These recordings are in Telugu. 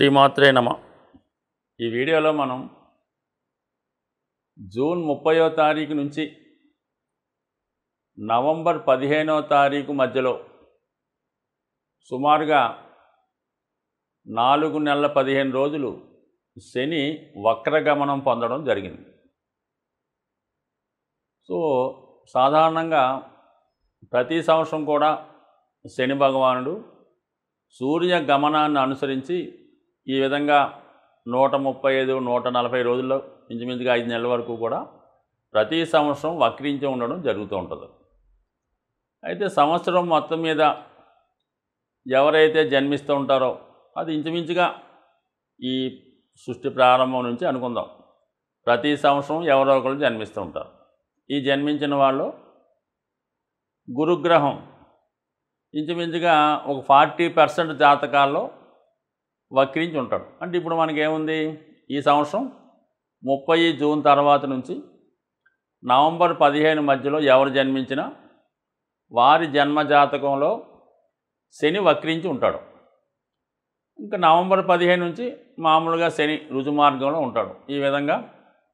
శ్రీమాత్రే నమ ఈ వీడియోలో మనం జూన్ ముప్పయో తారీఖు నుంచి నవంబర్ పదిహేనో తారీఖు మధ్యలో సుమారుగా నాలుగు నెలల పదిహేను రోజులు శని వక్రగమనం పొందడం జరిగింది సో సాధారణంగా ప్రతి సంవత్సరం కూడా శని భగవానుడు సూర్య గమనాన్ని అనుసరించి ఈ విధంగా నూట ముప్పై ఐదు నూట నలభై రోజుల్లో ఇంచుమించుగా ఐదు నెలల వరకు కూడా ప్రతి సంవత్సరం వక్రించి ఉండడం జరుగుతూ ఉంటుంది అయితే సంవత్సరం మొత్తం మీద ఎవరైతే జన్మిస్తూ ఉంటారో అది ఇంచుమించుగా ఈ సృష్టి ప్రారంభం నుంచి అనుకుందాం ప్రతి సంవత్సరం ఎవరో ఒకరు జన్మిస్తూ ఉంటారు ఈ జన్మించిన వాళ్ళు గురుగ్రహం ఇంచుమించుగా ఒక ఫార్టీ పర్సెంట్ జాతకాల్లో వక్రించి ఉంటాడు అంటే ఇప్పుడు మనకేముంది ఈ సంవత్సరం ముప్పై జూన్ తర్వాత నుంచి నవంబర్ పదిహేను మధ్యలో ఎవరు జన్మించినా వారి జన్మజాతకంలో శని వక్రించి ఉంటాడు ఇంకా నవంబర్ పదిహేను నుంచి మామూలుగా శని రుజుమార్గంలో ఉంటాడు ఈ విధంగా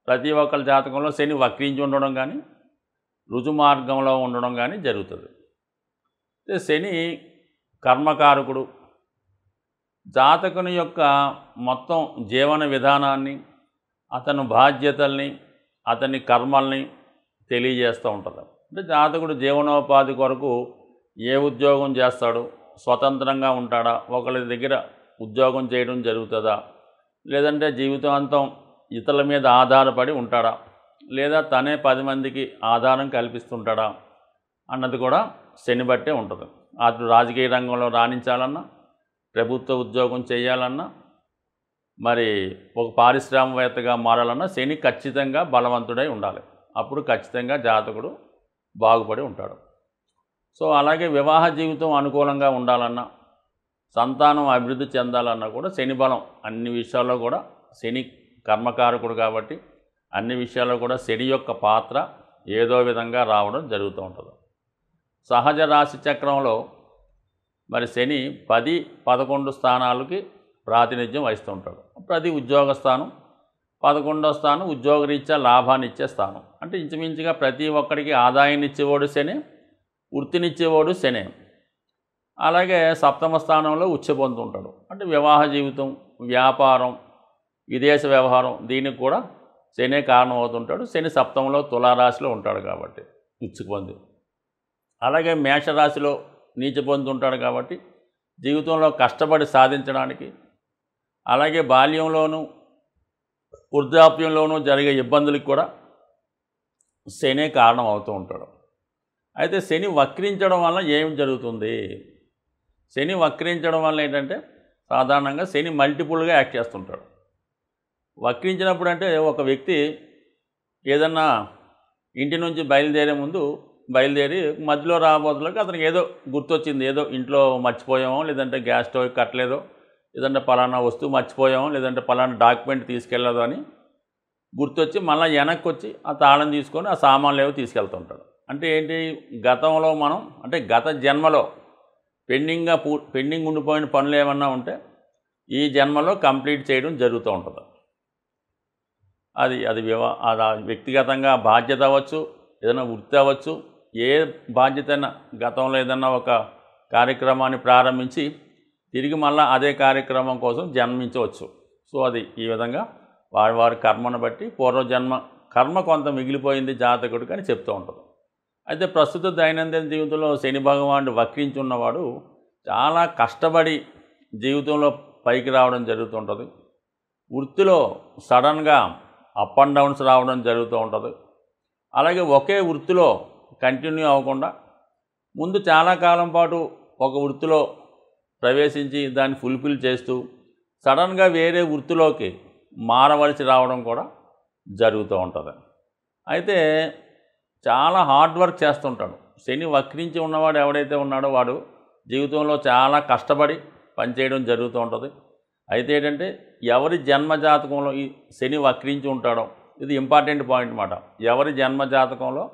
ప్రతి ఒక్కరి జాతకంలో శని వక్రించి ఉండడం కానీ రుజుమార్గంలో ఉండడం కానీ జరుగుతుంది శని కర్మకారకుడు జాతకుని యొక్క మొత్తం జీవన విధానాన్ని అతను బాధ్యతల్ని అతని కర్మల్ని తెలియజేస్తూ ఉంటుంది అంటే జాతకుడు జీవనోపాధి కొరకు ఏ ఉద్యోగం చేస్తాడు స్వతంత్రంగా ఉంటాడా ఒకరి దగ్గర ఉద్యోగం చేయడం జరుగుతుందా లేదంటే జీవితాంతం ఇతరుల మీద ఆధారపడి ఉంటాడా లేదా తనే పది మందికి ఆధారం కల్పిస్తుంటాడా అన్నది కూడా శని బట్టే ఉంటుంది అతను రాజకీయ రంగంలో రాణించాలన్నా ప్రభుత్వ ఉద్యోగం చేయాలన్నా మరి ఒక పారిశ్రామికవేత్తగా మారాలన్నా శని ఖచ్చితంగా బలవంతుడై ఉండాలి అప్పుడు ఖచ్చితంగా జాతకుడు బాగుపడి ఉంటాడు సో అలాగే వివాహ జీవితం అనుకూలంగా ఉండాలన్నా సంతానం అభివృద్ధి చెందాలన్నా కూడా శని బలం అన్ని విషయాల్లో కూడా శని కర్మకారకుడు కాబట్టి అన్ని విషయాల్లో కూడా శని యొక్క పాత్ర ఏదో విధంగా రావడం జరుగుతూ ఉంటుంది సహజ రాశి చక్రంలో మరి శని పది పదకొండు స్థానాలకి ప్రాతినిధ్యం వహిస్తుంటాడు ప్రతి ఉద్యోగ స్థానం పదకొండో స్థానం ఉద్యోగరీత్యా లాభాన్ని ఇచ్చే స్థానం అంటే ఇంచుమించుగా ప్రతి ఒక్కడికి ఆదాయాన్ని ఇచ్చేవాడు శని వృత్తినిచ్చేవాడు శని అలాగే సప్తమ స్థానంలో ఉచ్చబొందు ఉంటాడు అంటే వివాహ జీవితం వ్యాపారం విదేశ వ్యవహారం దీనికి కూడా శనే కారణం అవుతుంటాడు శని సప్తంలో తులారాశిలో ఉంటాడు కాబట్టి పొంది అలాగే మేషరాశిలో నీచ పొందుతుంటాడు కాబట్టి జీవితంలో కష్టపడి సాధించడానికి అలాగే బాల్యంలోనూ వృద్ధాప్యంలోనూ జరిగే ఇబ్బందులకు కూడా శనే కారణం అవుతూ ఉంటాడు అయితే శని వక్రించడం వల్ల ఏం జరుగుతుంది శని వక్రించడం వల్ల ఏంటంటే సాధారణంగా శని మల్టిపుల్గా యాక్ట్ చేస్తుంటాడు వక్రించినప్పుడు అంటే ఒక వ్యక్తి ఏదన్నా ఇంటి నుంచి బయలుదేరే ముందు బయలుదేరి మధ్యలో రాబోతులకు అతనికి ఏదో గుర్తొచ్చింది ఏదో ఇంట్లో మర్చిపోయామో లేదంటే గ్యాస్ స్టవ్ కట్టలేదో లేదంటే పలానా వస్తువు మర్చిపోయాము లేదంటే పలానా డాక్యుమెంట్ తీసుకెళ్ళదు అని గుర్తొచ్చి మళ్ళీ వెనక్కి వచ్చి ఆ తాళం తీసుకొని ఆ సామాన్లు ఏవో తీసుకెళ్తుంటాడు అంటే ఏంటి గతంలో మనం అంటే గత జన్మలో పెండింగ్గా పూ పెండింగ్ ఉండిపోయిన పనులు ఏమన్నా ఉంటే ఈ జన్మలో కంప్లీట్ చేయడం జరుగుతూ ఉంటుంది అది అది వ్యవ అది వ్యక్తిగతంగా బాధ్యత అవ్వచ్చు ఏదైనా వృత్తి అవ్వచ్చు ఏ బాధ్యతన గతంలో ఏదన్నా ఒక కార్యక్రమాన్ని ప్రారంభించి తిరిగి మళ్ళీ అదే కార్యక్రమం కోసం జన్మించవచ్చు సో అది ఈ విధంగా వారి వారి కర్మను బట్టి పూర్వజన్మ కర్మ కొంత మిగిలిపోయింది జాతకుడికి అని చెప్తూ ఉంటుంది అయితే ప్రస్తుత దైనందిన జీవితంలో శని భగవానుడు వక్రించున్నవాడు చాలా కష్టపడి జీవితంలో పైకి రావడం జరుగుతుంటుంది వృత్తిలో సడన్గా అప్ అండ్ డౌన్స్ రావడం జరుగుతూ ఉంటుంది అలాగే ఒకే వృత్తిలో కంటిన్యూ అవ్వకుండా ముందు చాలా కాలం పాటు ఒక వృత్తిలో ప్రవేశించి దాన్ని ఫుల్ఫిల్ చేస్తూ సడన్గా వేరే వృత్తిలోకి మారవలసి రావడం కూడా జరుగుతూ ఉంటుంది అయితే చాలా హార్డ్ వర్క్ చేస్తుంటాడు శని వక్రించి ఉన్నవాడు ఎవడైతే ఉన్నాడో వాడు జీవితంలో చాలా కష్టపడి పనిచేయడం జరుగుతూ ఉంటుంది అయితే ఏంటంటే ఎవరి జన్మజాతకంలో ఈ శని వక్రించి ఉంటాడో ఇది ఇంపార్టెంట్ పాయింట్ అనమాట ఎవరి జన్మజాతకంలో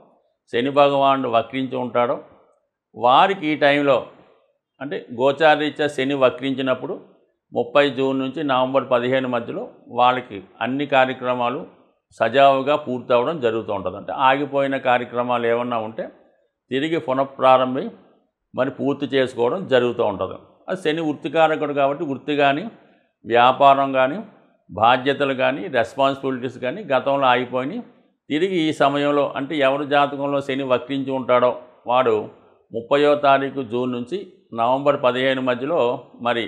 శని భగవానుడు వక్రించి ఉంటాడో వారికి ఈ టైంలో అంటే గోచారీత శని వక్రించినప్పుడు ముప్పై జూన్ నుంచి నవంబర్ పదిహేను మధ్యలో వాళ్ళకి అన్ని కార్యక్రమాలు సజావుగా పూర్తవడం జరుగుతూ ఉంటుంది అంటే ఆగిపోయిన కార్యక్రమాలు ఏమన్నా ఉంటే తిరిగి పునఃప్రారంభి మరి పూర్తి చేసుకోవడం జరుగుతూ ఉంటుంది అది శని వృత్తికారకుడు కాబట్టి వృత్తి కానీ వ్యాపారం కానీ బాధ్యతలు కానీ రెస్పాన్సిబిలిటీస్ కానీ గతంలో ఆగిపోయినాయి తిరిగి ఈ సమయంలో అంటే ఎవరి జాతకంలో శని వక్రించి ఉంటాడో వాడు ముప్పయో తారీఖు జూన్ నుంచి నవంబర్ పదిహేను మధ్యలో మరి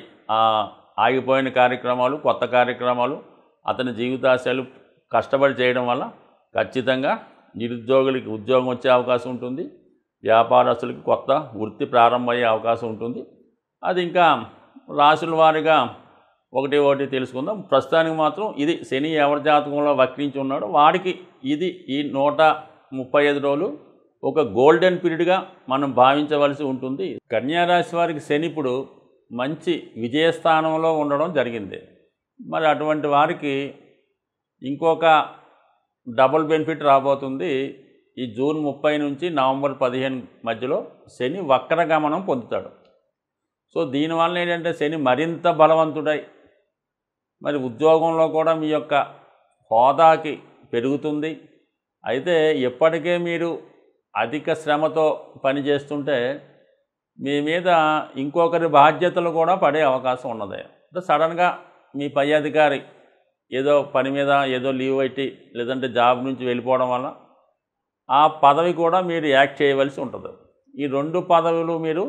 ఆగిపోయిన కార్యక్రమాలు కొత్త కార్యక్రమాలు అతని జీవితాశయాలు కష్టపడి చేయడం వల్ల ఖచ్చితంగా నిరుద్యోగులకి ఉద్యోగం వచ్చే అవకాశం ఉంటుంది వ్యాపారస్తులకి కొత్త వృత్తి ప్రారంభమయ్యే అవకాశం ఉంటుంది అది ఇంకా రాసుల వారిగా ఒకటి ఒకటి తెలుసుకుందాం ప్రస్తుతానికి మాత్రం ఇది శని ఎవరి జాతకంలో వక్రించి ఉన్నాడో వాడికి ఇది ఈ నూట ముప్పై ఐదు రోజులు ఒక గోల్డెన్ పీరియడ్గా మనం భావించవలసి ఉంటుంది కన్యారాశి వారికి శని ఇప్పుడు మంచి విజయస్థానంలో ఉండడం జరిగింది మరి అటువంటి వారికి ఇంకొక డబుల్ బెనిఫిట్ రాబోతుంది ఈ జూన్ ముప్పై నుంచి నవంబర్ పదిహేను మధ్యలో శని వక్రగమనం పొందుతాడు సో దీనివల్ల ఏంటంటే శని మరింత బలవంతుడై మరి ఉద్యోగంలో కూడా మీ యొక్క హోదాకి పెరుగుతుంది అయితే ఎప్పటికే మీరు అధిక శ్రమతో పనిచేస్తుంటే మీ మీద ఇంకొకరి బాధ్యతలు కూడా పడే అవకాశం ఉన్నది అంటే సడన్గా మీ పై అధికారి ఏదో పని మీద ఏదో లీవ్ పెట్టి లేదంటే జాబ్ నుంచి వెళ్ళిపోవడం వల్ల ఆ పదవి కూడా మీరు యాక్ట్ చేయవలసి ఉంటుంది ఈ రెండు పదవులు మీరు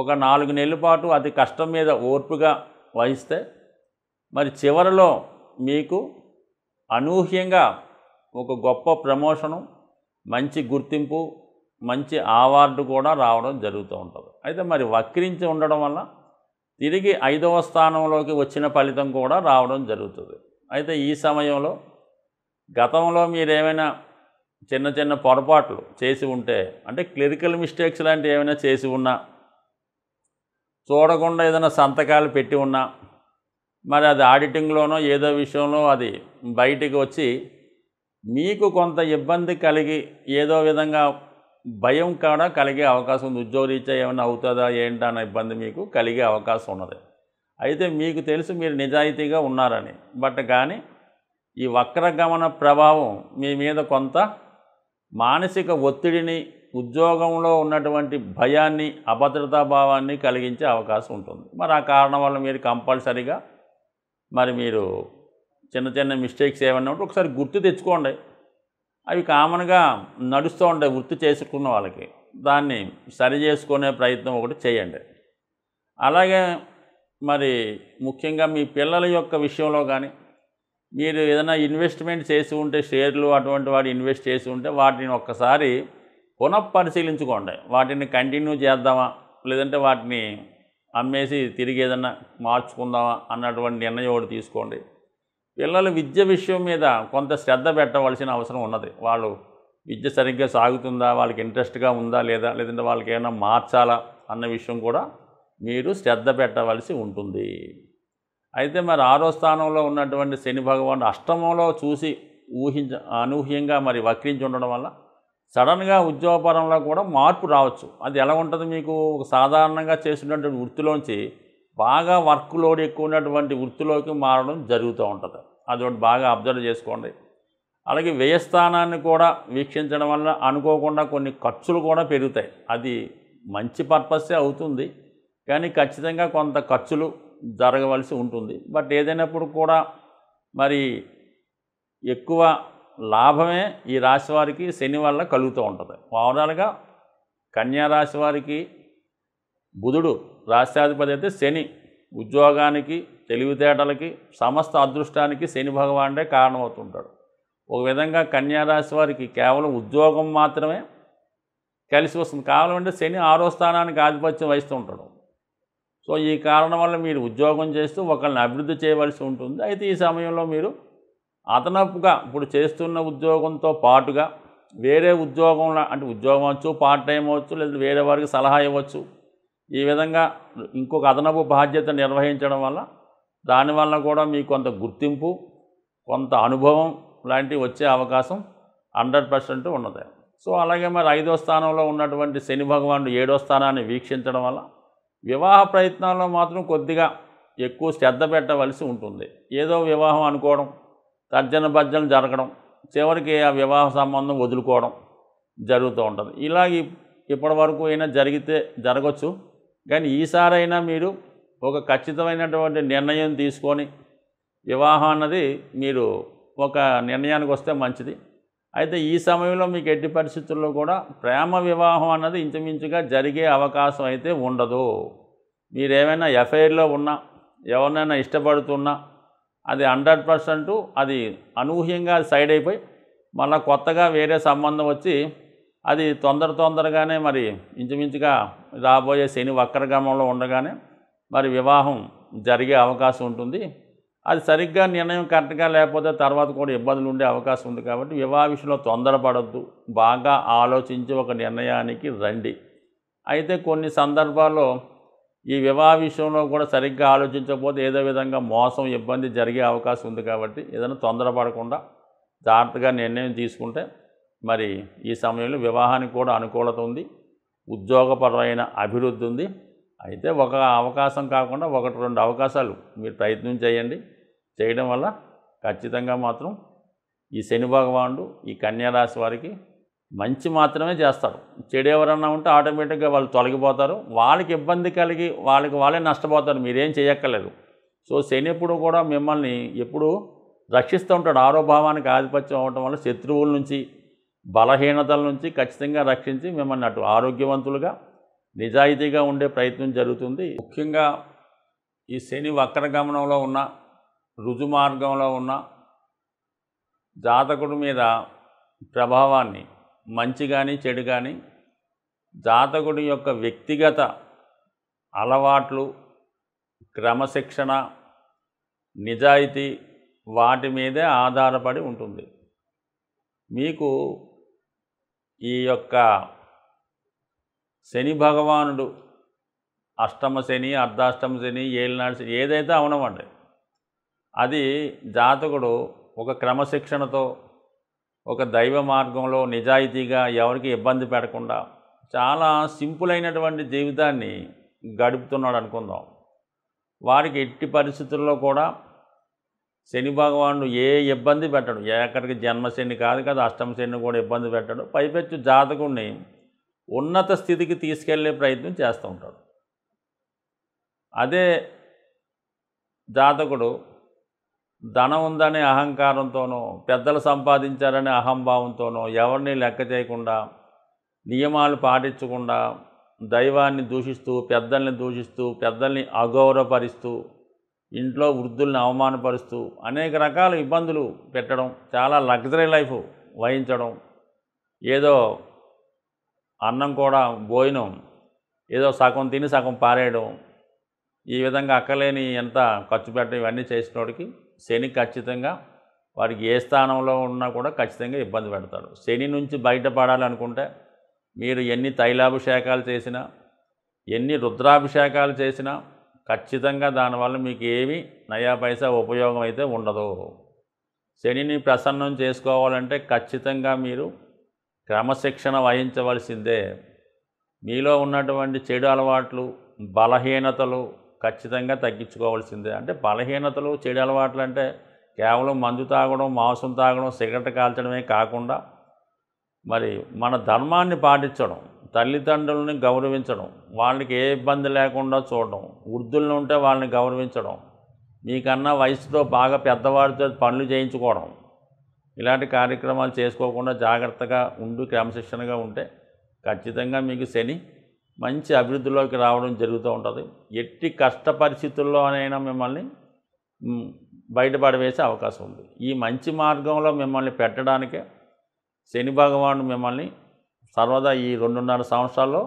ఒక నాలుగు నెలల పాటు అతి కష్టం మీద ఓర్పుగా వహిస్తే మరి చివరిలో మీకు అనూహ్యంగా ఒక గొప్ప ప్రమోషను మంచి గుర్తింపు మంచి అవార్డు కూడా రావడం జరుగుతూ ఉంటుంది అయితే మరి వక్రించి ఉండడం వల్ల తిరిగి ఐదవ స్థానంలోకి వచ్చిన ఫలితం కూడా రావడం జరుగుతుంది అయితే ఈ సమయంలో గతంలో మీరేమైనా చిన్న చిన్న పొరపాట్లు చేసి ఉంటే అంటే క్లిరికల్ మిస్టేక్స్ లాంటివి ఏమైనా చేసి ఉన్నా చూడకుండా ఏదైనా సంతకాలు పెట్టి ఉన్నా మరి అది ఆడిటింగ్లోనో ఏదో విషయంలో అది బయటికి వచ్చి మీకు కొంత ఇబ్బంది కలిగి ఏదో విధంగా భయం కూడా కలిగే అవకాశం ఉంది ఉద్యోగరీత్యా ఏమైనా అవుతుందా ఏంటన్న ఇబ్బంది మీకు కలిగే అవకాశం ఉన్నది అయితే మీకు తెలుసు మీరు నిజాయితీగా ఉన్నారని బట్ కానీ ఈ వక్రగమన ప్రభావం మీ మీద కొంత మానసిక ఒత్తిడిని ఉద్యోగంలో ఉన్నటువంటి భయాన్ని అభద్రతాభావాన్ని కలిగించే అవకాశం ఉంటుంది మరి ఆ కారణం వల్ల మీరు కంపల్సరిగా మరి మీరు చిన్న చిన్న మిస్టేక్స్ ఏమన్నా ఉంటే ఒకసారి గుర్తు తెచ్చుకోండి అవి కామన్గా నడుస్తూ ఉండే గుర్తు చేసుకున్న వాళ్ళకి దాన్ని సరి చేసుకునే ప్రయత్నం ఒకటి చేయండి అలాగే మరి ముఖ్యంగా మీ పిల్లల యొక్క విషయంలో కానీ మీరు ఏదైనా ఇన్వెస్ట్మెంట్ చేసి ఉంటే షేర్లు అటువంటి వాటి ఇన్వెస్ట్ చేసి ఉంటే వాటిని ఒక్కసారి పునఃపరిశీలించుకోండి వాటిని కంటిన్యూ చేద్దామా లేదంటే వాటిని అమ్మేసి తిరిగి ఏదన్నా మార్చుకుందామా అన్నటువంటి నిర్ణయం ఒకటి తీసుకోండి పిల్లలు విద్య విషయం మీద కొంత శ్రద్ధ పెట్టవలసిన అవసరం ఉన్నది వాళ్ళు విద్య సరిగ్గా సాగుతుందా వాళ్ళకి ఇంట్రెస్ట్గా ఉందా లేదా లేదంటే వాళ్ళకి ఏమైనా మార్చాలా అన్న విషయం కూడా మీరు శ్రద్ధ పెట్టవలసి ఉంటుంది అయితే మరి ఆరో స్థానంలో ఉన్నటువంటి శని భగవాను అష్టమంలో చూసి ఊహించ అనూహ్యంగా మరి వక్రించి ఉండడం వల్ల సడన్గా ఉద్యోగపరంలో కూడా మార్పు రావచ్చు అది ఎలా ఉంటుంది మీకు ఒక సాధారణంగా చేసినటువంటి వృత్తిలోంచి బాగా వర్క్ లోడ్ ఎక్కువ ఉన్నటువంటి వృత్తిలోకి మారడం జరుగుతూ ఉంటుంది అది ఒకటి బాగా అబ్జర్వ్ చేసుకోండి అలాగే వ్యయస్థానాన్ని కూడా వీక్షించడం వల్ల అనుకోకుండా కొన్ని ఖర్చులు కూడా పెరుగుతాయి అది మంచి పర్పస్సే అవుతుంది కానీ ఖచ్చితంగా కొంత ఖర్చులు జరగవలసి ఉంటుంది బట్ ఏదైనప్పుడు కూడా మరి ఎక్కువ లాభమే ఈ రాశి వారికి శని వల్ల కలుగుతూ ఉంటుంది ఓవరాల్గా కన్యా రాశి వారికి బుధుడు రాష్ట్రాధిపతి అయితే శని ఉద్యోగానికి తెలివితేటలకి సమస్త అదృష్టానికి శని భగవానుడే కారణమవుతుంటాడు ఒక విధంగా కన్యారాశి వారికి కేవలం ఉద్యోగం మాత్రమే కలిసి వస్తుంది కావాలంటే అంటే శని ఆరో స్థానానికి ఆధిపత్యం వహిస్తూ ఉంటాడు సో ఈ కారణం వల్ల మీరు ఉద్యోగం చేస్తూ ఒకరిని అభివృద్ధి చేయవలసి ఉంటుంది అయితే ఈ సమయంలో మీరు అదనపుగా ఇప్పుడు చేస్తున్న ఉద్యోగంతో పాటుగా వేరే ఉద్యోగంలో అంటే ఉద్యోగం అవచ్చు పార్ట్ టైం అవ్వచ్చు లేదా వేరే వారికి సలహా ఇవ్వచ్చు ఈ విధంగా ఇంకొక అదనపు బాధ్యత నిర్వహించడం వల్ల దానివల్ల కూడా మీకు కొంత గుర్తింపు కొంత అనుభవం లాంటివి వచ్చే అవకాశం హండ్రెడ్ పర్సెంట్ ఉన్నది సో అలాగే మరి ఐదో స్థానంలో ఉన్నటువంటి శని భగవానుడు ఏడో స్థానాన్ని వీక్షించడం వల్ల వివాహ ప్రయత్నాల్లో మాత్రం కొద్దిగా ఎక్కువ శ్రద్ధ పెట్టవలసి ఉంటుంది ఏదో వివాహం అనుకోవడం తర్జన భర్జన జరగడం చివరికి ఆ వివాహ సంబంధం వదులుకోవడం జరుగుతూ ఉంటుంది ఇలా ఇప్పటి వరకు అయినా జరిగితే జరగచ్చు కానీ ఈసారైనా మీరు ఒక ఖచ్చితమైనటువంటి నిర్ణయం తీసుకొని వివాహం అన్నది మీరు ఒక నిర్ణయానికి వస్తే మంచిది అయితే ఈ సమయంలో మీకు ఎట్టి పరిస్థితుల్లో కూడా ప్రేమ వివాహం అన్నది ఇంచుమించుగా జరిగే అవకాశం అయితే ఉండదు మీరేమైనా ఎఫ్ఐఆర్లో ఉన్నా ఎవరినైనా ఇష్టపడుతున్నా అది హండ్రెడ్ పర్సెంట్ అది అనూహ్యంగా సైడ్ అయిపోయి మళ్ళీ కొత్తగా వేరే సంబంధం వచ్చి అది తొందర తొందరగానే మరి ఇంచుమించుగా రాబోయే శని వక్రగమంలో ఉండగానే మరి వివాహం జరిగే అవకాశం ఉంటుంది అది సరిగ్గా నిర్ణయం కరెక్ట్గా లేకపోతే తర్వాత కూడా ఇబ్బందులు ఉండే అవకాశం ఉంది కాబట్టి వివాహ విషయంలో తొందరపడద్దు బాగా ఆలోచించి ఒక నిర్ణయానికి రండి అయితే కొన్ని సందర్భాల్లో ఈ వివాహ విషయంలో కూడా సరిగ్గా ఆలోచించకపోతే ఏదో విధంగా మోసం ఇబ్బంది జరిగే అవకాశం ఉంది కాబట్టి ఏదైనా తొందరపడకుండా జాగ్రత్తగా నిర్ణయం తీసుకుంటే మరి ఈ సమయంలో వివాహానికి కూడా అనుకూలత ఉంది ఉద్యోగపరమైన అభివృద్ధి ఉంది అయితే ఒక అవకాశం కాకుండా ఒకటి రెండు అవకాశాలు మీరు ప్రయత్నం చేయండి చేయడం వల్ల ఖచ్చితంగా మాత్రం ఈ శని భగవానుడు ఈ కన్యారాశి వారికి మంచి మాత్రమే చేస్తారు చెడు ఎవరన్నా ఉంటే ఆటోమేటిక్గా వాళ్ళు తొలగిపోతారు వాళ్ళకి ఇబ్బంది కలిగి వాళ్ళకి వాళ్ళే నష్టపోతారు మీరేం చేయక్కర్లేదు సో శని ఎప్పుడు కూడా మిమ్మల్ని ఎప్పుడు రక్షిస్తూ ఉంటాడు ఆరోభావానికి ఆధిపత్యం అవటం వల్ల శత్రువుల నుంచి బలహీనతల నుంచి ఖచ్చితంగా రక్షించి మిమ్మల్ని అటు ఆరోగ్యవంతులుగా నిజాయితీగా ఉండే ప్రయత్నం జరుగుతుంది ముఖ్యంగా ఈ శని వక్రగమనంలో ఉన్న రుజు మార్గంలో ఉన్న జాతకుడు మీద ప్రభావాన్ని మంచి కానీ చెడు కానీ జాతకుడి యొక్క వ్యక్తిగత అలవాట్లు క్రమశిక్షణ నిజాయితీ వాటి మీదే ఆధారపడి ఉంటుంది మీకు ఈ యొక్క శని భగవానుడు అష్టమ శని అర్ధాష్టమ శని ఏలినాడు శని ఏదైతే అవనమండి అది జాతకుడు ఒక క్రమశిక్షణతో ఒక దైవ మార్గంలో నిజాయితీగా ఎవరికి ఇబ్బంది పెడకుండా చాలా సింపుల్ అయినటువంటి జీవితాన్ని గడుపుతున్నాడు అనుకుందాం వారికి ఎట్టి పరిస్థితుల్లో కూడా శని భగవానుడు ఏ ఇబ్బంది పెట్టడు ఎక్కడికి జన్మశని కాదు కదా అష్టమ శని కూడా ఇబ్బంది పెట్టడు పైపెచ్చు జాతకుడిని ఉన్నత స్థితికి తీసుకెళ్లే ప్రయత్నం చేస్తూ ఉంటాడు అదే జాతకుడు ధనం ఉందనే అహంకారంతోనో పెద్దలు సంపాదించారనే అహంభావంతోనో ఎవరిని లెక్క చేయకుండా నియమాలు పాటించకుండా దైవాన్ని దూషిస్తూ పెద్దల్ని దూషిస్తూ పెద్దల్ని అగౌరవపరుస్తూ ఇంట్లో వృద్ధుల్ని అవమానపరుస్తూ అనేక రకాల ఇబ్బందులు పెట్టడం చాలా లగ్జరీ లైఫ్ వహించడం ఏదో అన్నం కూడా భోజనం ఏదో సగం తిని సగం పారేయడం ఈ విధంగా అక్కలేని ఎంత ఖర్చు పెట్టడం ఇవన్నీ చేసినోడికి శని ఖచ్చితంగా వారికి ఏ స్థానంలో ఉన్నా కూడా ఖచ్చితంగా ఇబ్బంది పెడతాడు శని నుంచి బయటపడాలనుకుంటే మీరు ఎన్ని తైలాభిషేకాలు చేసినా ఎన్ని రుద్రాభిషేకాలు చేసినా ఖచ్చితంగా దానివల్ల మీకు ఏమి నయా పైసా ఉపయోగం అయితే ఉండదు శనిని ప్రసన్నం చేసుకోవాలంటే ఖచ్చితంగా మీరు క్రమశిక్షణ వహించవలసిందే మీలో ఉన్నటువంటి చెడు అలవాట్లు బలహీనతలు ఖచ్చితంగా తగ్గించుకోవాల్సిందే అంటే బలహీనతలు చెడు అలవాట్లు అంటే కేవలం మందు తాగడం మాంసం తాగడం సిగరెట్ కాల్చడమే కాకుండా మరి మన ధర్మాన్ని పాటించడం తల్లిదండ్రులని గౌరవించడం వాళ్ళకి ఏ ఇబ్బంది లేకుండా చూడడం వృద్ధులను ఉంటే వాళ్ళని గౌరవించడం మీకన్నా వయసుతో బాగా పెద్దవాడితో పనులు చేయించుకోవడం ఇలాంటి కార్యక్రమాలు చేసుకోకుండా జాగ్రత్తగా ఉండు క్రమశిక్షణగా ఉంటే ఖచ్చితంగా మీకు శని మంచి అభివృద్ధిలోకి రావడం జరుగుతూ ఉంటుంది ఎట్టి కష్ట పరిస్థితుల్లోనైనా మిమ్మల్ని బయటపడవేసే అవకాశం ఉంది ఈ మంచి మార్గంలో మిమ్మల్ని పెట్టడానికే శని భగవానుడు మిమ్మల్ని సర్వదా ఈ రెండున్నర సంవత్సరాల్లో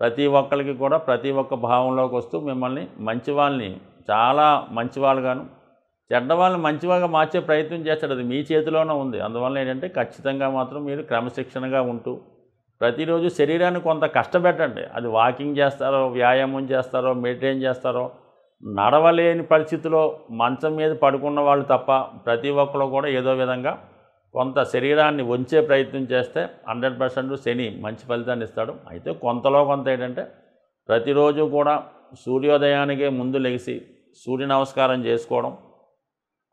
ప్రతి ఒక్కరికి కూడా ప్రతి ఒక్క భావంలోకి వస్తూ మిమ్మల్ని మంచి వాళ్ళని చాలా మంచివాళ్ళుగాను చెడ్డవాళ్ళని మంచివాగా మార్చే ప్రయత్నం చేస్తాడు అది మీ చేతిలోనే ఉంది అందువల్ల ఏంటంటే ఖచ్చితంగా మాత్రం మీరు క్రమశిక్షణగా ఉంటూ ప్రతిరోజు శరీరాన్ని కొంత కష్టపెట్టండి అది వాకింగ్ చేస్తారో వ్యాయామం చేస్తారో మెయింటైన్ చేస్తారో నడవలేని పరిస్థితిలో మంచం మీద పడుకున్న వాళ్ళు తప్ప ప్రతి ఒక్కరు కూడా ఏదో విధంగా కొంత శరీరాన్ని ఉంచే ప్రయత్నం చేస్తే హండ్రెడ్ పర్సెంట్ శని మంచి ఫలితాన్ని ఇస్తాడు అయితే కొంతలో కొంత ఏంటంటే ప్రతిరోజు కూడా సూర్యోదయానికే ముందు లెగిసి సూర్య నమస్కారం చేసుకోవడం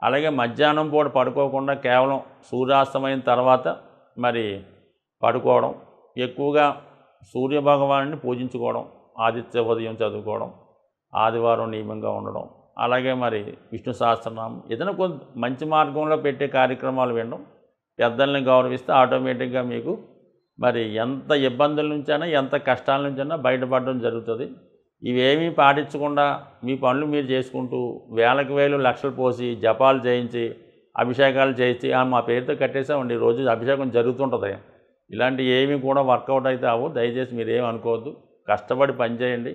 అలాగే మధ్యాహ్నం పూట పడుకోకుండా కేవలం సూర్యాస్తమైన తర్వాత మరి పడుకోవడం ఎక్కువగా సూర్యభగవాను పూజించుకోవడం ఆదిత్య ఉదయం చదువుకోవడం ఆదివారం నియమంగా ఉండడం అలాగే మరి విష్ణు సహస్రనామం ఏదైనా కొంత మంచి మార్గంలో పెట్టే కార్యక్రమాలు వినడం పెద్దల్ని గౌరవిస్తే ఆటోమేటిక్గా మీకు మరి ఎంత ఇబ్బందుల నుంచైనా ఎంత కష్టాల నుంచైనా బయటపడడం జరుగుతుంది ఇవేమీ పాటించకుండా మీ పనులు మీరు చేసుకుంటూ వేలకు వేలు లక్షలు పోసి జపాలు చేయించి అభిషేకాలు చేయించి మా పేరుతో కట్టేసామండి రోజు అభిషేకం జరుగుతుంటుంది ఇలాంటివి ఏమి కూడా వర్కౌట్ అయితే అవ్వు దయచేసి ఏమి అనుకోవద్దు కష్టపడి పనిచేయండి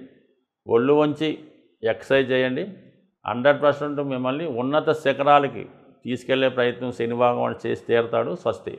ఒళ్ళు వంచి ఎక్సర్సైజ్ చేయండి హండ్రెడ్ పర్సెంట్ మిమ్మల్ని ఉన్నత శిఖరాలకి తీసుకెళ్లే ప్రయత్నం శనిభాగవాడు చేసి తీరతాడు స్వస్తి